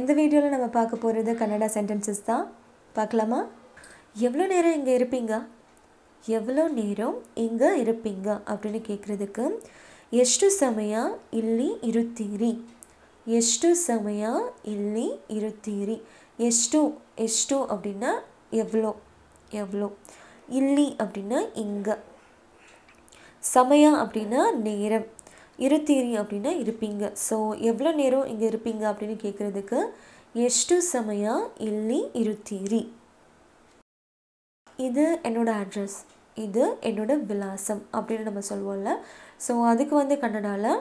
இந்த வீடியோவில் நம்ம பார்க்க போகிறது கன்னடா சென்டென்சஸ் தான் பார்க்கலாமா எவ்வளோ நேரம் இங்கே இருப்பீங்க எவ்வளோ நேரம் இங்கே இருப்பீங்க அப்படின்னு கேட்குறதுக்கு எஷ்டு சமயம் இல்லி இருத்தீரி எஷ்டு சமயம் இல்லி இருத்தீரி எஷ்டு எஷ்டு அப்படின்னா எவ்வளோ எவ்வளோ இல்லி அப்படின்னா இங்கே சமயம் அப்படின்னா நேரம் இருத்தீரி அப்படின்னா இருப்பீங்க ஸோ எவ்வளோ நேரம் இங்கே இருப்பீங்க அப்படின்னு கேட்குறதுக்கு எஷ்டு சமயா இல்லி இருத்தீரி இது என்னோடய அட்ரஸ் இது என்னோடய விலாசம் அப்படின்னு நம்ம சொல்லுவோம்ல ஸோ அதுக்கு வந்து கன்னடாவில்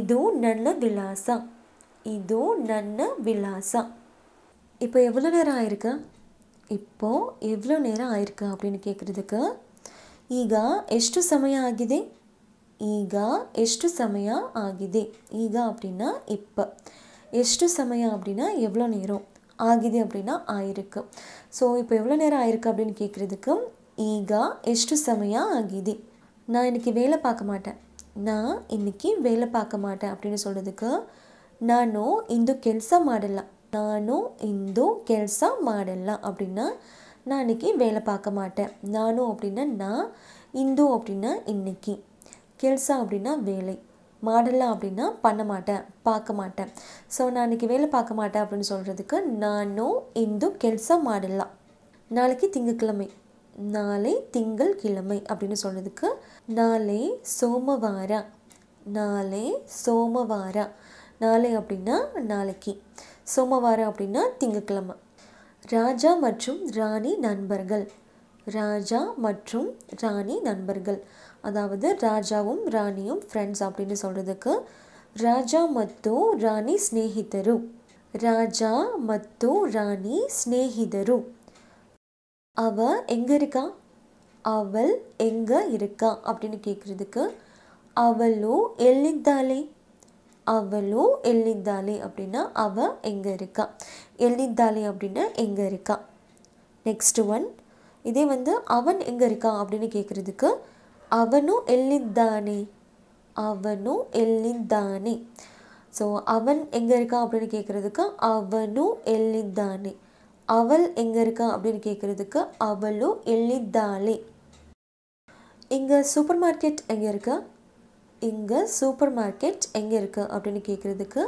இதுவும் நல்ல விலாசம் இதுவும் நன்ன விலாசம் இப்போ எவ்வளோ நேரம் ஆயிருக்கு இப்போது எவ்வளோ நேரம் ஆயிருக்கு அப்படின்னு கேட்குறதுக்கு ஈகா எஷ்டு சமயம் ಆಗಿದೆ ಈಗ ಎಷ್ಟು ಸಮಯ ಆಗಿದೆ ಈಗ அப்படின்னா இப்போ ಎಷ್ಟು ಸಮಯ அப்படின்னா எவ்வளோ நேரம் ஆகிது அப்படின்னா ஆயிருக்கு ஸோ இப்போ எவ்வளோ நேரம் ஆயிருக்கு அப்படின்னு கேட்குறதுக்கு ಈಗ ಎಷ್ಟು ಸಮಯ ಆಗಿದೆ நான் இன்றைக்கி வேலை பார்க்க மாட்டேன் நான் இன்றைக்கி வேலை பார்க்க மாட்டேன் அப்படின்னு சொல்கிறதுக்கு ನಾನು ಇಂದು ಕೆಲಸ ಮಾಡಲ್ಲ ನಾನು ಇಂದು ಕೆಲಸ ಮಾಡಲ್ಲ அப்படின்னா நான் இன்றைக்கி வேலை பார்க்க மாட்டேன் நானும் அப்படின்னா நான் இந்து அப்படின்னா இன்றைக்கி கெல்சா அப்படின்னா வேலை மாடலாம் அப்படின்னா பண்ண மாட்டேன் பார்க்க மாட்டேன் ஸோ நான் இன்னைக்கு வேலை பார்க்க மாட்டேன் அப்படின்னு சொல்கிறதுக்கு நானும் இந்து கெல்சா மாடலாம் நாளைக்கு திங்கக்கிழமை நாளை திங்கள் கிழமை அப்படின்னு சொல்கிறதுக்கு நாளை சோமவாரா நாளை சோமவாரா நாளை அப்படின்னா நாளைக்கு சோமவாரம் அப்படின்னா திங்கக்கிழமை ராஜா மற்றும் ராணி நண்பர்கள் ராஜா மற்றும் ராணி நண்பர்கள் அதாவது ராஜாவும் ராணியும் ஃப்ரெண்ட்ஸ் அப்படின்னு சொல்கிறதுக்கு ராஜா மத்து ராணி ಸ್ನೇಹಿತರು ராஜா மத்து ராணி ಸ್ನೇಹಿತರು அவ எங்கே இருக்கா அவள் எங்கே இருக்கா அப்படின்னு கேட்குறதுக்கு அவளும் எல்லித்தாளே அவளும் எல்லித்தாளே அப்படின்னா அவ எங்கே இருக்கா எல்லித்தாளே அப்படின்னா எங்கே இருக்கா நெக்ஸ்ட் ஒன் இதே வந்து அவன் எங்கே இருக்கா அப்படின்னு கேட்குறதுக்கு அவனும் எல்லிந்தானே அவனும் எல்லிந்தானே ஸோ அவன் எங்கே இருக்கா அப்படின்னு கேட்குறதுக்கு அவனும் எல்லிந்தானே அவள் எங்கே இருக்கா அப்படின்னு கேட்குறதுக்கு அவளும் எல்லித்தாளே இங்கே சூப்பர் மார்க்கெட் எங்கே இருக்கா இங்கே சூப்பர் மார்க்கெட் எங்கே இருக்கு அப்படின்னு கேட்குறதுக்கு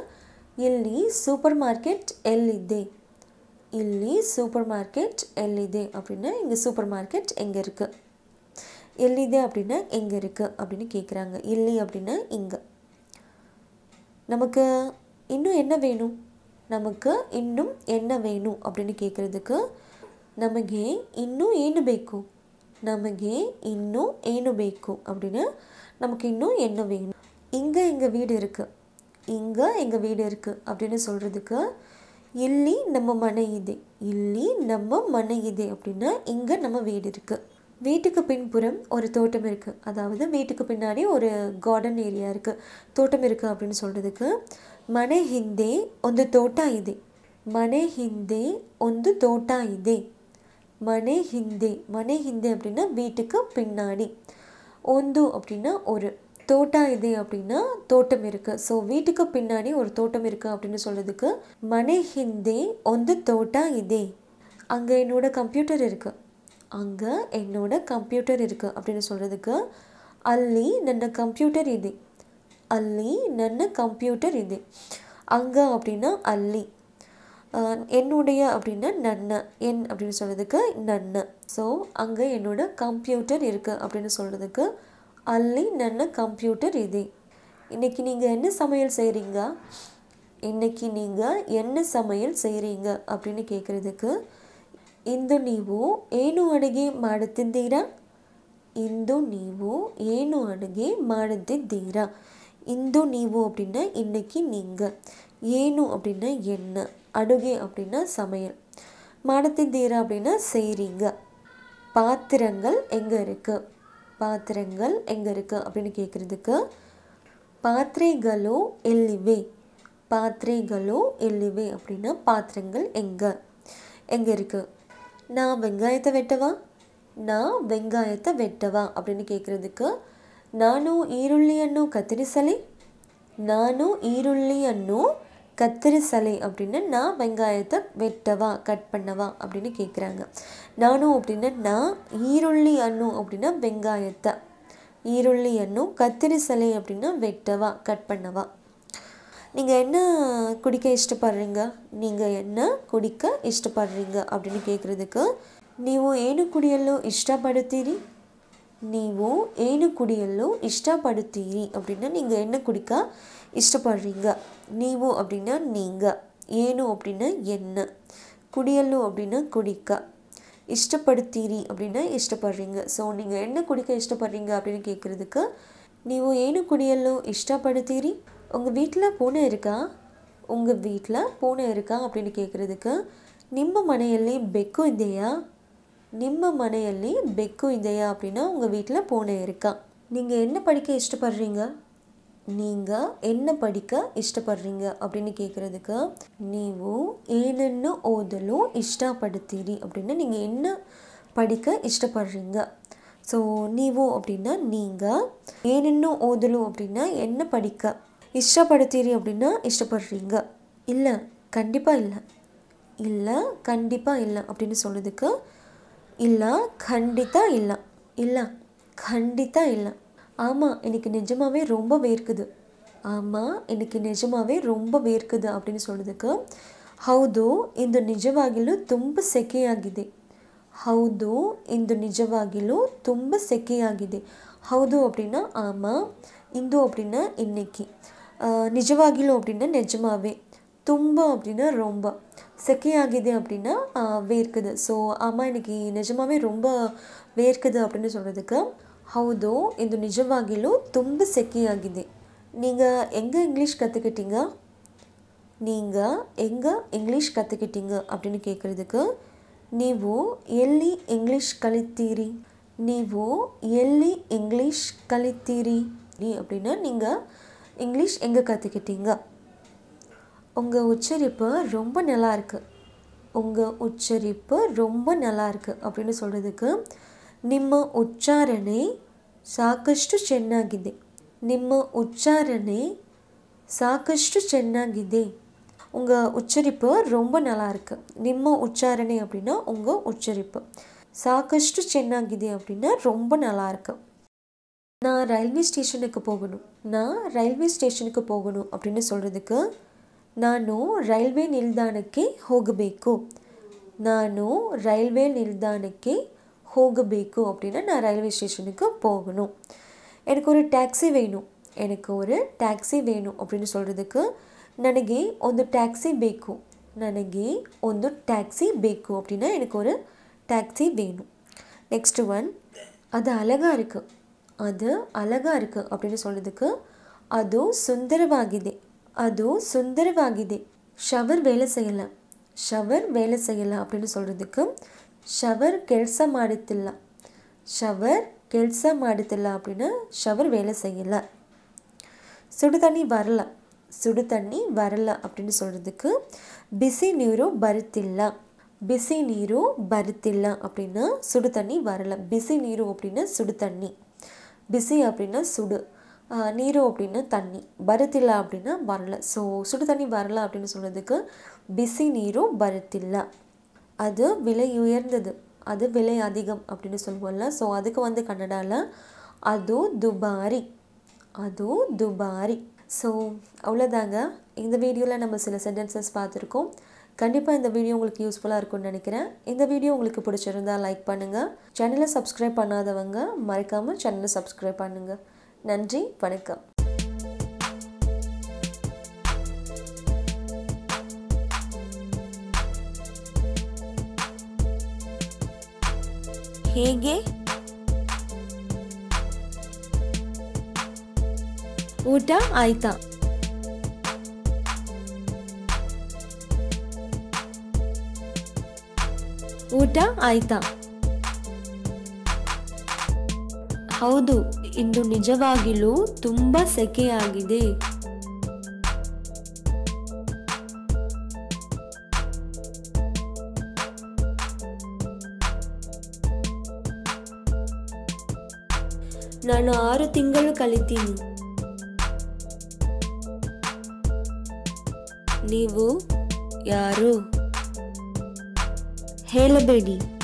இல்லி சூப்பர் மார்க்கெட் எல்லிதே இல்லி சூப்பர் மார்க்கெட் எல்லிதே அப்படின்னு இங்கே சூப்பர் மார்க்கெட் எங்கே இருக்குது எல்லிது அப்படின்னா எங்கே இருக்குது அப்படின்னு கேட்குறாங்க எல்லி அப்படின்னா இங்கே நமக்கு இன்னும் என்ன வேணும் நமக்கு இன்னும் என்ன வேணும் அப்படின்னு கேட்குறதுக்கு நமகே இன்னும் ஏனு பேக்கும் நமகே இன்னும் ஏனு பேக்கும் அப்படின்னு நமக்கு இன்னும் என்ன வேணும் இங்கே எங்கள் வீடு இருக்குது இங்கே எங்கள் வீடு இருக்குது அப்படின்னு சொல்கிறதுக்கு இல்லி நம்ம மனை இது இல்லி நம்ம மனை இது அப்படின்னா இங்கே நம்ம வீடு இருக்குது வீட்டுக்கு பின்புறம் ஒரு தோட்டம் இருக்குது அதாவது வீட்டுக்கு பின்னாடி ஒரு கார்டன் ஏரியா இருக்குது தோட்டம் இருக்குது அப்படின்னு சொல்கிறதுக்கு மனை ஹிந்தே ஒன்று தோட்டா இதே மனை ஹிந்தே ஒன்று தோட்டா இதே மனை ஹிந்தே மனை ஹிந்தே அப்படின்னா வீட்டுக்கு பின்னாடி ஒந்து அப்படின்னா ஒரு தோட்டா இது அப்படின்னா தோட்டம் இருக்குது ஸோ வீட்டுக்கு பின்னாடி ஒரு தோட்டம் இருக்குது அப்படின்னு சொல்கிறதுக்கு மனை ஹிந்தே ஒன்று தோட்டா இதே அங்கே என்னோடய கம்ப்யூட்டர் இருக்குது அங்கே என்னோட கம்ப்யூட்டர் இருக்குது அப்படின்னு சொல்கிறதுக்கு அல்லி நன் கம்ப்யூட்டர் இது அல்லி நன் கம்ப்யூட்டர் இது அங்கே அப்படின்னா அல்லி என்னுடைய அப்படின்னா நன்ன என் அப்படின்னு சொல்கிறதுக்கு நன்ன ஸோ அங்கே என்னோட கம்ப்யூட்டர் இருக்குது அப்படின்னு சொல்கிறதுக்கு அல்லி நன்ன கம்ப்யூட்டர் இதே இன்றைக்கி நீங்கள் என்ன சமையல் செய்கிறீங்க இன்றைக்கி நீங்கள் என்ன சமையல் செய்கிறீங்க அப்படின்னு கேட்குறதுக்கு ಇಂದು ನೀವು ಏನು ಅಡುಗೆ ಮಾಡುತ್ತಿದ್ದೀರಾ ಇಂದು ನೀವು ಏನು அடுகே மாடுத்தித்தீரா இந்து நீவு அப்படின்னா இன்றைக்கி நீங்கள் ஏனு அப்படின்னா என்ன அடுகே அப்படின்னா சமையல் மாடுத்தித்தீரா அப்படின்னா செய்கிறீங்க பாத்திரங்கள் எங்கே இருக்குது பாத்திரங்கள் எங்கே இருக்குது அப்படின்னு கேட்குறதுக்கு பாத்திரைகளோ எல்லிவே பாத்திரைகளோ எல்லிவே அப்படின்னா பாத்திரங்கள் எங்கே எங்கே இருக்குது நான் வெங்காயத்தை வெட்டவா நான் வெங்காயத்தை வெட்டவா அப்படின்னு கேட்குறதுக்கு நானும் ஈருள்ளி ನಾನು நானும் ஈருள்ளி ನಾನು கத்திரி கத்திரிசலை அப்படின்னு நான் வெங்காயத்தை வெட்டவா கட் பண்ணவா அப்படின்னு கேட்குறாங்க நானும் அப்படின்னா நான் ஈருள்ளி அண்ணும் அப்படின்னா வெங்காயத்தை ஈருள்ளி அண்ணும் கத்திரிசலை அப்படின்னா வெட்டவா கட் பண்ணவா நீங்கள் என்ன குடிக்க இஷ்டப்படுறீங்க நீங்கள் என்ன குடிக்க இஷ்டப்படுறீங்க அப்படின்னு கேட்குறதுக்கு நீவும் ஏனு ಕುಡಿಯಲು இஷ்டப்படுத்தீரி நீவும் ஏனு ಕುಡಿಯಲು இஷ்டப்படுத்தீரி அப்படின்னா நீங்கள் என்ன குடிக்க இஷ்டப்படுறீங்க நீவும் அப்படின்னா நீங்கள் ಏನು அப்படின்னா என்ன குடியಲು அப்படின்னா குடிக்க இஷ்டப்படுத்தீரி அப்படின்னா இஷ்டப்படுறீங்க ஸோ நீங்கள் என்ன குடிக்க இஷ்டப்படுறீங்க அப்படின்னு கேட்குறதுக்கு நீவும் ஏனு ಕುಡಿಯಲು இஷ்டப்படுத்தீரி உங்கள் வீட்டில் பூனை இருக்கா உங்கள் வீட்டில் பூனை இருக்கா அப்படின்னு கேட்குறதுக்கு ನಿಮ್ಮ ಮನೆಯಲ್ಲಿ பெக்கும் ಇದೆಯಾ நிம்ப ಮನೆಯಲ್ಲಿ பெக்கும் ಇದೆಯಾ அப்படின்னா உங்கள் வீட்டில் பூனை இருக்கா நீங்கள் என்ன படிக்க இஷ்டப்படுறீங்க நீங்கள் என்ன படிக்க இஷ்டப்படுறீங்க அப்படின்னு கேட்குறதுக்கு நீவும் ஏனென்னு ஓதலும் ಇಷ್ಟಪಡ್ತೀರಿ அப்படின்னா நீங்கள் என்ன படிக்க இஷ்டப்படுறீங்க ஸோ ನೀವು அப்படின்னா நீங்கள் ஏனென்னு ஓதலும் அப்படின்னா என்ன படிக்க இஷ்டப்படுத்தீரி அப்படின்னா இஷ்டப்படுறீங்க இல்லை கண்டிப்பாக இல்லை இல்லை கண்டிப்பாக இல்லை அப்படின்னு சொல்லுதுக்கு இல்லை கண்டித்தா இல்லை இல்லை கண்டித்தா இல்லை ஆமாம் எனக்கு நிஜமாகவே ரொம்ப வேர்க்குது ஆமாம் எனக்கு நிஜமாகவே ரொம்ப வேர்க்குது அப்படின்னு சொல்கிறதுக்கு ஹவுதோ இந்த நிஜவாகிலும் தும்ப ಸೆಕೆಯಾಗಿದೆ ஹவுதோ இந்த நிஜவாகிலும் ತುಂಬ ಸೆಕೆಯಾಗಿದೆ ஹவுதோ அப்படின்னா ஆமாம் இந்து அப்படின்னா இன்னைக்கு ನಿಜವಾಗಿಲೂ அப்படின்னா நிஜமாவே ತುಂಬ அப்படின்னா ரொம்ப செக்கையாகிது அப்படின்னா வேர்க்குது ஸோ ஆமாம் எனக்கு நிஜமாவே ரொம்ப வேர்க்குது அப்படின்னு சொல்கிறதுக்கு ஹவுதோ ಇದು ನಿಜವಾಗಿಲೂ ತುಂಬ செக்கையாகிது நீங்கள் எங்கே இங்கிலீஷ் கற்றுக்கிட்டீங்க நீங்கள் எங்கே இங்கிலீஷ் கற்றுக்கிட்டீங்க அப்படின்னு கேட்குறதுக்கு ನೀವು ಎಲ್ಲಿ இங்கிலீஷ் ಕಲಿತೀರಿ ನೀವು ಎಲ್ಲಿ இங்கிலீஷ் ಕಲಿತೀರಿ அப்படின்னா நீங்கள் இங்கிலீஷ் எங்கே கற்றுக்கிட்டீங்க உங்கள் உச்சரிப்பு ரொம்ப நல்லா இருக்குது உங்கள் உச்சரிப்பு ரொம்ப நல்லா இருக்குது அப்படின்னு சொல்கிறதுக்கு நிம்ம உச்சாரணை சாக்கஷ்டு சென்னாகிதே நிம்ம உச்சாரணை சாக்கஷ்டு சென்னாகிதே உங்கள் உச்சரிப்பு ரொம்ப நல்லா இருக்குது நிம்ம உச்சாரணை அப்படின்னா உங்கள் உச்சரிப்பு சாக்கஷ்டு சென்னாகிதே அப்படின்னா ரொம்ப நல்லா இருக்குது நான் ரயில்வே ஸ்டேஷனுக்கு போகணும் நான் ரயில்வே ஸ்டேஷனுக்கு போகணும் அப்படின்னு சொல்கிறதுக்கு நானும் ரயில்வே ನಿಲ್ದಾಣಕ್ಕೆ ஹோகபேக்கு நானும் ரயில்வே ನಿಲ್ದಾಣಕ್ಕೆ ஹோகபேக்கு அப்படின்னா நான் ரயில்வே ஸ்டேஷனுக்கு போகணும் எனக்கு ஒரு டாக்ஸி வேணும் எனக்கு ஒரு டாக்ஸி வேணும் அப்படின்னு சொல்கிறதுக்கு ನನಗೆ ஒன்று டாக்ஸி பேக்கு ನನಗೆ ஒன்று டாக்ஸி ಬೇಕು அப்படின்னா எனக்கு ஒரு டாக்ஸி வேணும் நெக்ஸ்ட் ஒன் அது அழகாக இருக்குது அது அழகாக இருக்குது அப்படின்னு சொல்கிறதுக்கு அது சுந்தரவாகிதே அது சுந்தரவாகிதே ஷவர் வேலை செய்யலை ஷவர் வேலை செய்யலை அப்படின்னு சொல்கிறதுக்கு ஷவர் கெல்ச மாடுத்தில்ல ஷவர் கெல்ச மாடுத்தில்ல அப்படின்னு ஷவர் வேலை செய்யலை சுடு தண்ணி வரல சுடு தண்ணி வரல அப்படின்னு சொல்கிறதுக்கு பிசி நீரோ பருத்தில்ல பிசி நீரோ பருத்தில்ல அப்படின்னா சுடு தண்ணி வரல பிசி நீரோ அப்படின்னா சுடு தண்ணி பிஸி அப்படின்னா சுடு நீரோ அப்படின்னா தண்ணி பருத்தில்லா அப்படின்னா வரல ஸோ சுடு தண்ணி வரல அப்படின்னு சொன்னதுக்கு பிஸி நீரோ பருத்தில்லா அது விலை உயர்ந்தது அது விலை அதிகம் அப்படின்னு சொல்லுவோம்ல ஸோ அதுக்கு வந்து கன்னடாவில் அது துபாரி அது துபாரி ஸோ அவ்வளோதாங்க இந்த வீடியோவில் நம்ம சில சென்டென்சஸ் பார்த்துருக்கோம் கண்டிப்பாக இந்த வீடியோ உங்களுக்கு யூஸ்ஃபுல்லாக இருக்கும்னு நினைக்கிறேன் இந்த வீடியோ உங்களுக்கு பிடிச்சிருந்தா லைக் பண்ணுங்கள் சேனலை சப்ஸ்கிரைப் பண்ணாதவங்க மறக்காமல் சேனலை சப்ஸ்கிரைப் பண்ணுங்கள் நன்றி வணக்கம் ಊಟ ಆಯ್ತಾ ಹೌದು ಇಂದು ನಿಜವಾಗಿಲೂ ತುಂಬಾ ಸೆಕೆಯಾಗಿದೆ ನಾನು ಆರು ತಿಂಗಳು ಕಲಿತೀನಿ ನೀವು ಯಾರು Hele Birdie.